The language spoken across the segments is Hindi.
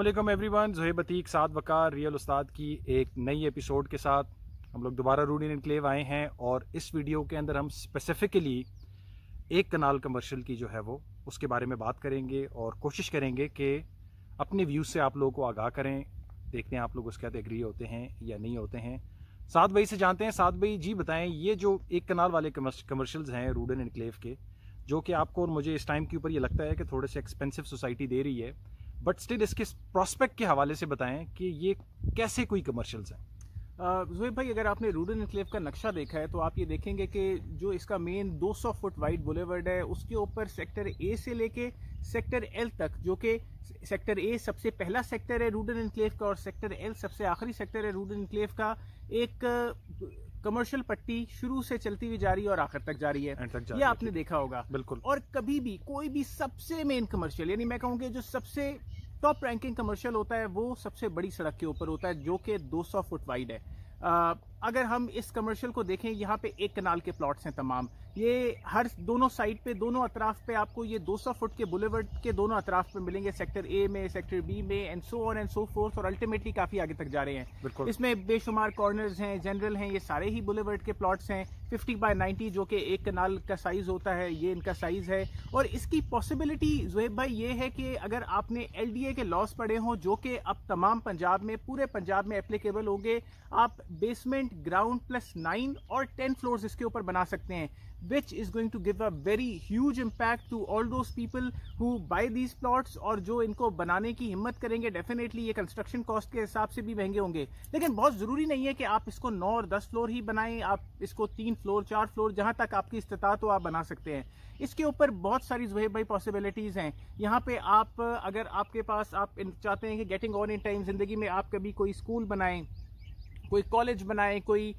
अल्लाम वन जोहे बतीक साद वकार रियल उस्ताद की एक नई एपिसोड के साथ हम लोग दोबारा रूडिन इनक्लेव आए हैं और इस वीडियो के अंदर हम स्पेसिफिकली एक कनाल कमर्शियल की जो है वो उसके बारे में बात करेंगे और कोशिश करेंगे कि अपने व्यूज़ से आप लोगों को आगाह करें देखते हैं आप लोग उसके साथ एग्री होते हैं या नहीं होते हैं साद भाई से जानते हैं साद भाई जी बताएं ये जो एक कनाल वाले कमर्शल्स हैं रूडन इनक्लेव के जो कि आपको और मुझे इस टाइम के ऊपर ये लगता है कि थोड़े से एक्सपेंसिव सोसाइटी दे रही है बट स्टिल इसके प्रॉस्पेक्ट के हवाले से बताएं कि ये कैसे कोई कमर्शल्स हैं जुएब भाई अगर आपने रूडन इनक्लेव का नक्शा देखा है तो आप ये देखेंगे कि जो इसका मेन 200 फुट वाइड बुलेवर्ड है उसके ऊपर सेक्टर ए से लेके सेक्टर एल तक जो कि सेक्टर ए सबसे पहला सेक्टर है रूडन इनक्लेव का और सेक्टर एल सबसे आखिरी सेक्टर है रूडन इनक्लेव का एक कमर्शियल पट्टी शुरू से चलती हुई जा रही है और आखिर तक जा रही है ये आपने देखा होगा बिल्कुल और कभी भी कोई भी सबसे मेन कमर्शियल यानी मैं कहूँगी जो सबसे टॉप रैंकिंग कमर्शियल होता है वो सबसे बड़ी सड़क के ऊपर होता है जो कि 200 फुट वाइड है अगर हम इस कमर्शियल को देखें यहाँ पे एक कनाल के प्लॉट्स हैं तमाम ये हर दोनों साइड पे दोनों अतराफ पे आपको ये 200 फुट के बुलेवर्ड के दोनों अतराफ पे मिलेंगे सेक्टर ए में सेक्टर बी में and so on and so forth और अल्टीमेटली काफी आगे तक जा रहे हैं इसमें बेशुमार कॉर्नर्स हैं जनरल हैं ये सारे ही बुलेवर्ड के प्लॉट्स हैं 50 बाय 90 जो कि एक कनाल का साइज होता है ये इनका साइज है और इसकी पॉसिबिलिटी जोहेब भाई ये है कि अगर आपने एल के लॉस पड़े हों जो कि अब तमाम पंजाब में पूरे पंजाब में एप्लीकेबल होंगे आप basement basement ground plus nine और टेन फ्लोर इसके ऊपर बना सकते हैं which is going to give a very huge impact to all those people who buy these plots और जो इनको बनाने की हिम्मत करेंगे डेफिनेटली ये कंस्ट्रक्शन कॉस्ट के हिसाब से भी महंगे होंगे लेकिन बहुत ज़रूरी नहीं है कि आप इसको नौ और दस फ्लोर ही बनाएं आप इसको तीन फ्लोर चार फ्लोर जहां तक आपकी इस्तात हो आप बना सकते हैं इसके ऊपर बहुत सारी जुहेब भाई पॉसिबिलिटीज़ हैं यहाँ पे आप अगर आपके पास आप चाहते हैं कि गेटिंग ऑन इन टाइम ज़िंदगी में आप कभी कोई स्कूल बनाएं कोई कॉलेज बनाए कोई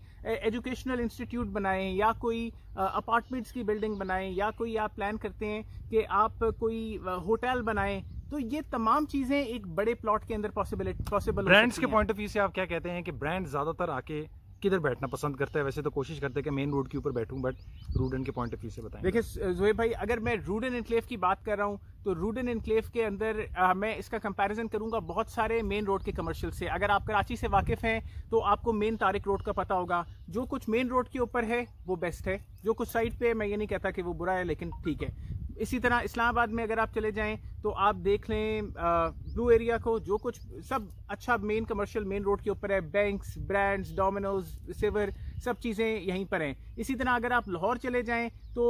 एजुकेशनल इंस्टीट्यूट बनाएं या कोई अपार्टमेंट्स की बिल्डिंग बनाएं या कोई आप प्लान करते हैं कि आप कोई होटल बनाएं तो ये तमाम चीजें एक बड़े प्लॉट के अंदर पॉसिबिलिटी पॉसिबल ब्रांड्स के पॉइंट ऑफ व्यू से आप क्या कहते हैं कि ब्रांड ज्यादातर आके किधर बैठना पसंद करता है वैसे तो कोशिश करते हैं कि मेन रोड के ऊपर बैठूं बट रूडन के पॉइंट ऑफ व्यू से बताएं देखिए जोहेब भाई अगर मैं रूडन एनक्लेव की बात कर रहा हूँ तो रूडन एनक्लेव के अंदर आ, मैं इसका कंपैरिजन करूंगा बहुत सारे मेन रोड के कमर्शियल से अगर आप कराची से वाकिफ़ हैं तो आपको मेन तारिक रोड का पता होगा जो कुछ मेन रोड के ऊपर है वो बेस्ट है जो कुछ साइड पे मैं ये नहीं कहता कि वो बुरा है लेकिन ठीक है इसी तरह इस्लामाबाद में अगर आप चले जाएं तो आप देख लें ब्लू एरिया को जो कुछ सब अच्छा मेन कमर्शियल मेन रोड के ऊपर है बैंक्स ब्रांड्स डोमिनोज सिवर सब चीज़ें यहीं पर हैं इसी तरह अगर आप लाहौर चले जाएं तो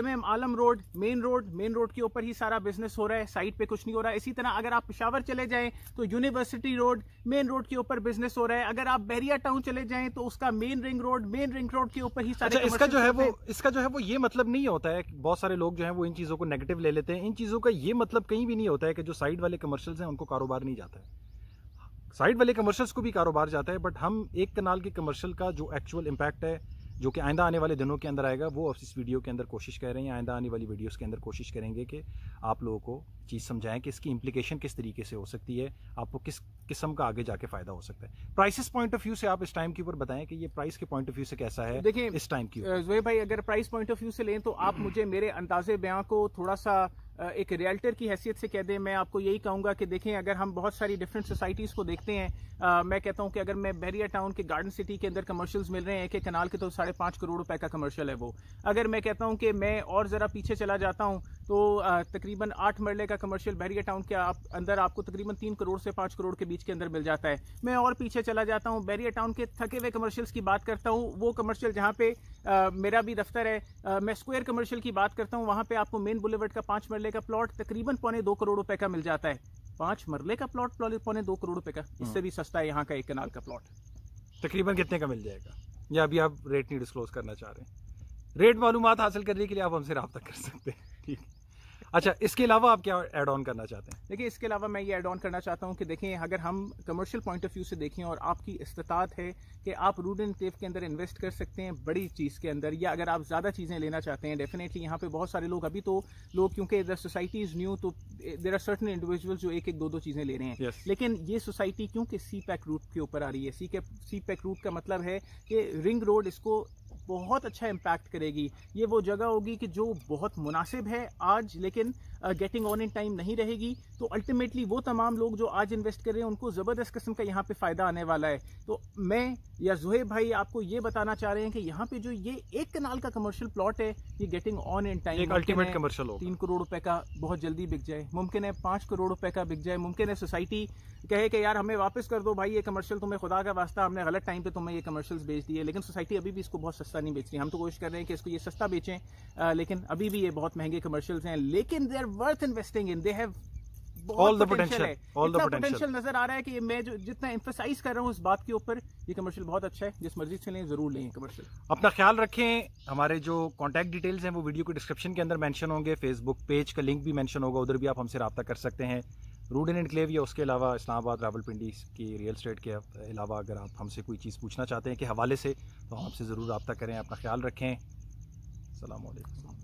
M M Alam road main road main road के ऊपर ही सारा बिजनेस हो रहा है साइड पे कुछ नहीं हो रहा है इसी तरह अगर आप पिशावर चले जाएं तो यूनिवर्सिटी रोड मेन रोड के ऊपर बिजनेस हो रहा है अगर आप बहरिया टाउन चले जाएं तो उसका main ring road main ring road के ऊपर ही सारा अच्छा, इसका जो है वो इसका जो है वो ये मतलब नहीं होता है बहुत सारे लोग जो है वो इन चीज़ों को नेगेटिव ले लेते हैं इन चीज़ों का ये मतलब कहीं भी नहीं होता है कि जो साइड वाले कमर्शल्स हैं उनको कारोबार नहीं जाता है साइड वाले कमर्शियल्स को भी कारोबार जाता है बट हम एक कनाल के कमर्शियल का जो एक्चुअल इम्पैक्ट है जो कि आइंदा आने वाले दिनों के अंदर आएगा वो अब इस वीडियो के अंदर कोशिश कर रहे हैं आइंदा आने वाली वीडियोस के अंदर कोशिश करेंगे कि आप लोगों को चीज़ समझाएं कि इसकी इम्प्लीकेशन किस तरीके से हो सकती है आपको किस किस्म का आगे जाके फायदा हो सकता है प्राइसेस पॉइंट ऑफ व्यू से आप इस टाइम के ऊपर बताएं कि ये प्राइस के पॉइंट ऑफ व्यू से कैसा है देखिए इस टाइम की जोहे भाई अगर प्राइस पॉइंट ऑफ व्यू से लें तो आप मुझे मेरे अंदाजे ब्याह को थोड़ा सा एक रियल्टर की हैसियत से कह दें मैं आपको यही कहूंगा कि देखें अगर हम बहुत सारी डिफरेंट सोसाइटीज़ को देखते हैं आ, मैं कहता हूं कि अगर मैं बैरिया टाउन के गार्डन सिटी के अंदर कमर्शियल्स मिल रहे हैं कि कनाल के तो साढ़े पाँच करोड़ रुपए का कमर्शियल है वो अगर मैं कहता हूं कि मैं और ज़रा पीछे चला जाता हूं तो तकरीबन आठ मरले का कमर्शियल बैरिया टाउन के आप, अंदर आपको तकरीबन तीन करोड़ से पाँच करोड़ के बीच के अंदर मिल जाता है मैं और पीछे चला जाता हूँ बैरिया टाउन के थके हुए कमर्शियल्स की बात करता हूँ वो कमर्शियल जहाँ पे आ, मेरा भी दफ्तर है आ, मैं स्क्वायर कमर्शियल की बात करता हूँ वहाँ पे आपको मेन बुलेवर्ड का पाँच मरले का प्लॉट तकरीबन पौने दो करोड़ रुपये का मिल जाता है पाँच मरले का प्लॉट पौने दो करोड़ रुपये का इससे भी सस्ता है यहाँ का एक कनाल का प्लॉट तकरीबन कितने का मिल जाएगा या अभी आप रेट नहीं डिस्क्लोज करना चाह रहे हैं रेट मालूम हासिल करने के लिए आप हमसे रबता कर सकते हैं ठीक अच्छा इसके अलावा आप क्या एड ऑन करना चाहते हैं देखिए इसके अलावा मैं ये एड ऑन करना चाहता हूँ कि देखें अगर हम कमर्शियल पॉइंट ऑफ व्यू से देखें और आपकी इस्तात है कि आप रूड एंड टेफ के अंदर इन्वेस्ट कर सकते हैं बड़ी चीज़ के अंदर या अगर आप ज़्यादा चीज़ें लेना चाहते हैं डेफिनेटली यहाँ पे बहुत सारे लोग अभी तो लोग क्योंकि द सोसाइटी इज़ न्यू तो देर आर सर्टन इंडिविजुअल जो एक एक दो दो चीज़ें ले रहे हैं yes. लेकिन ये सोसाइटी क्योंकि सी पैक रूट के ऊपर आ रही है सी के सी पैक रूट का मतलब है कि रिंग रोड इसको बहुत अच्छा इम्पैक्ट करेगी ये वो जगह होगी कि जो बहुत मुनासिब है आज लेकिन गेटिंग ऑन इन टाइम नहीं रहेगी तो अल्टीमेटली वो तमाम लोग जो आज इन्वेस्ट कर रहे हैं उनको ज़बरदस्त किस्म का यहाँ पे फ़ायदा आने वाला है तो मैं या जुहेब भाई आपको ये बताना चाह रहे हैं कि यहाँ पे जो ये एक कनाल का कमर्शियल प्लॉट है ये गेटिंग ऑन इन टाइम एक अल्टीमेट कमर्शियल तीन करोड़ रुपए का बहुत जल्दी बिक जाए मुमकिन है पाँच करोड़ रुपए का बिक जाए मुमकिन है सोसाइटी कहे कि यार हमें वापस कर दो भाई ये कमर्शियल तुम्हें खुदा का वास्ता हमने गलत टाइम पे तुम्हें ये कमर्शियल्स बेच दिए लेकिन सोसाइटी अभी भी इसको बहुत सस्ता नहीं बेच रही हम तो कोशिश कर रहे हैं कि इसको ये सस्ता बेचें आ, लेकिन अभी भी ये बहुत महंगे कमर्शियल्स हैं लेकिन they are worth investing in they have all the potential है पोटेंशियल नजर आ रहा है कि मैं जो जितना एम्फेसाइज कर रहा हूँ इस बात के ऊपर ये कमर्शियल बहुत अच्छा है जिस मर्जी से लें जरूर लें कमर्शियल अपना ख्याल रखें हमारे जो कॉन्टैक्ट डिटेल्स हैं वो वीडियो के डिस्क्रिप्शन के अंदर मैंशन होंगे फेसबुक पेज का लिंक भी मैंशन होगा उधर भी आप हमसे रब्ता कर सकते हैं रूड एंड एनक्लेव या उसके अलावा इस्लामाबाद रावलपिंडी की रियल स्टेट के अलावा अगर आप हमसे कोई चीज़ पूछना चाहते हैं कि हवाले से तो हमसे ज़रूर रबता करें अपना ख्याल रखें अल्लाम